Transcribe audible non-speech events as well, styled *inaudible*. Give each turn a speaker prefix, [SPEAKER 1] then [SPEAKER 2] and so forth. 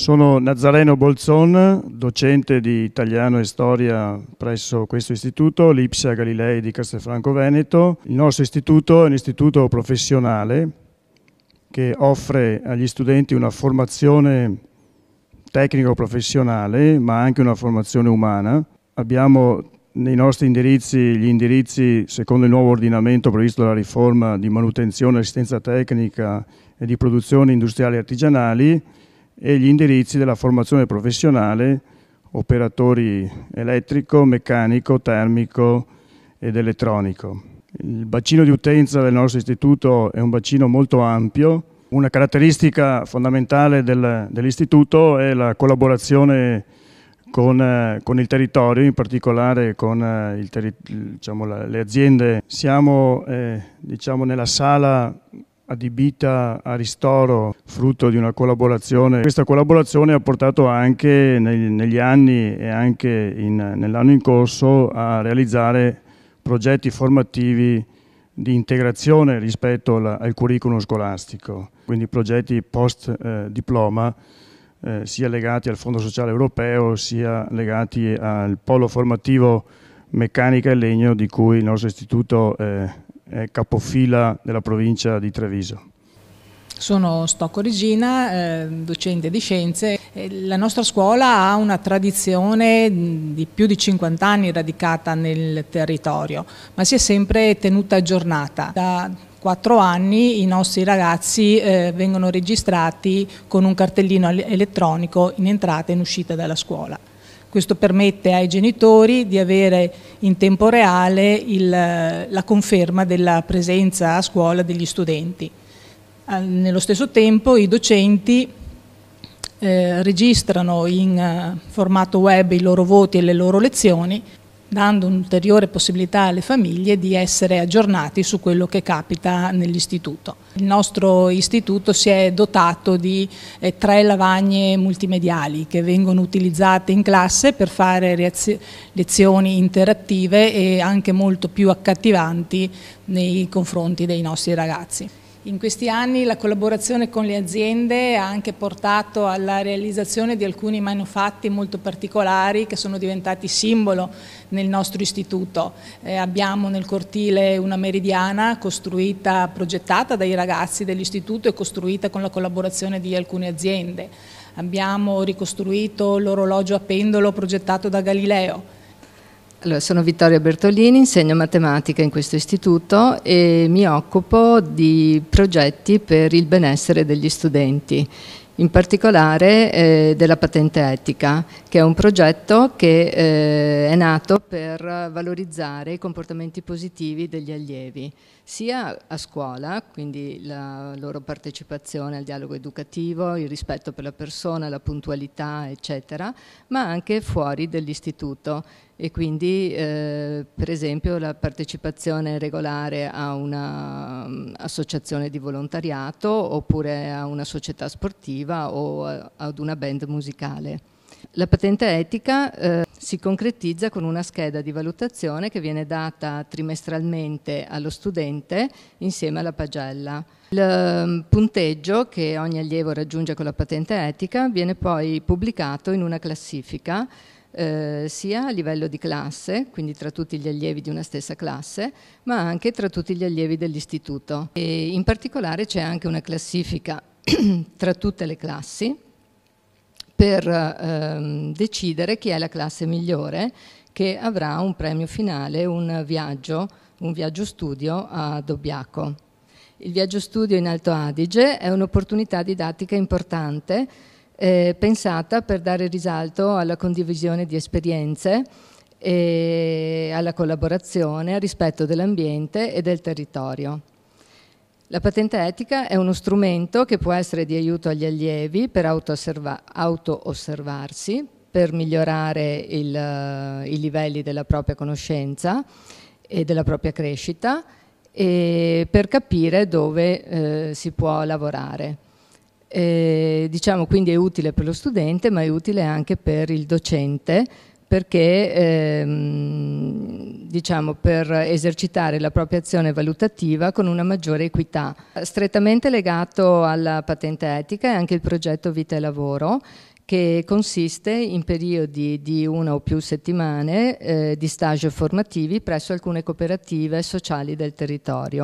[SPEAKER 1] Sono Nazareno Bolzon, docente di italiano e storia presso questo istituto, l'Ipsia Galilei di Castelfranco Veneto. Il nostro istituto è un istituto professionale che offre agli studenti una formazione tecnico-professionale, ma anche una formazione umana. Abbiamo nei nostri indirizzi, gli indirizzi secondo il nuovo ordinamento previsto dalla riforma di manutenzione, assistenza tecnica e di produzione industriale e artigianali, e gli indirizzi della formazione professionale, operatori elettrico, meccanico, termico ed elettronico. Il bacino di utenza del nostro istituto è un bacino molto ampio. Una caratteristica fondamentale del, dell'istituto è la collaborazione con, eh, con, il territorio, in particolare con eh, il, diciamo, le aziende. Siamo eh, diciamo, nella sala adibita a ristoro frutto di una collaborazione. Questa collaborazione ha portato anche negli, negli anni e anche nell'anno in corso a realizzare progetti formativi di integrazione rispetto alla, al curriculum scolastico, quindi progetti post eh, diploma eh, sia legati al Fondo Sociale Europeo sia legati al polo formativo meccanica e legno di cui il nostro istituto eh, eh, capofila della provincia di Treviso.
[SPEAKER 2] Sono Stocco Regina, eh, docente di scienze. Eh, la nostra scuola ha una tradizione mm, di più di 50 anni radicata nel territorio, ma si è sempre tenuta aggiornata. Da quattro anni i nostri ragazzi eh, vengono registrati con un cartellino elettronico in entrata e in uscita dalla scuola. Questo permette ai genitori di avere in tempo reale il, la conferma della presenza a scuola degli studenti. Nello stesso tempo i docenti eh, registrano in uh, formato web i loro voti e le loro lezioni dando un'ulteriore possibilità alle famiglie di essere aggiornati su quello che capita nell'istituto. Il nostro istituto si è dotato di eh, tre lavagne multimediali che vengono utilizzate in classe per fare lezioni interattive e anche molto più accattivanti nei confronti dei nostri ragazzi. In questi anni la collaborazione con le aziende ha anche portato alla realizzazione di alcuni manufatti molto particolari che sono diventati simbolo nel nostro istituto. Eh, abbiamo nel cortile una meridiana costruita, progettata dai ragazzi dell'istituto e costruita con la collaborazione di alcune aziende. Abbiamo ricostruito l'orologio a pendolo progettato da Galileo
[SPEAKER 3] allora, sono Vittoria Bertolini, insegno matematica in questo istituto e mi occupo di progetti per il benessere degli studenti, in particolare eh, della patente etica, che è un progetto che eh, è nato per valorizzare i comportamenti positivi degli allievi, sia a scuola, quindi la loro partecipazione al dialogo educativo, il rispetto per la persona, la puntualità, eccetera, ma anche fuori dell'istituto e quindi eh, per esempio la partecipazione regolare a un'associazione mm, di volontariato oppure a una società sportiva o a, ad una band musicale. La patente etica eh, si concretizza con una scheda di valutazione che viene data trimestralmente allo studente insieme alla pagella. Il mm, punteggio che ogni allievo raggiunge con la patente etica viene poi pubblicato in una classifica eh, sia a livello di classe, quindi tra tutti gli allievi di una stessa classe, ma anche tra tutti gli allievi dell'istituto. E in particolare c'è anche una classifica *clears throat* tra tutte le classi per ehm, decidere chi è la classe migliore che avrà un premio finale, un viaggio, un viaggio studio a Dobbiaco. Il viaggio studio in Alto Adige è un'opportunità didattica importante eh, pensata per dare risalto alla condivisione di esperienze e eh, alla collaborazione, al rispetto dell'ambiente e del territorio. La patente etica è uno strumento che può essere di aiuto agli allievi per auto-osservarsi, per migliorare il, eh, i livelli della propria conoscenza e della propria crescita e per capire dove eh, si può lavorare. Eh, diciamo quindi è utile per lo studente ma è utile anche per il docente perché ehm, diciamo, per esercitare la propria azione valutativa con una maggiore equità. Strettamente legato alla patente etica è anche il progetto Vita e Lavoro che consiste in periodi di una o più settimane eh, di stage formativi presso alcune cooperative sociali del territorio.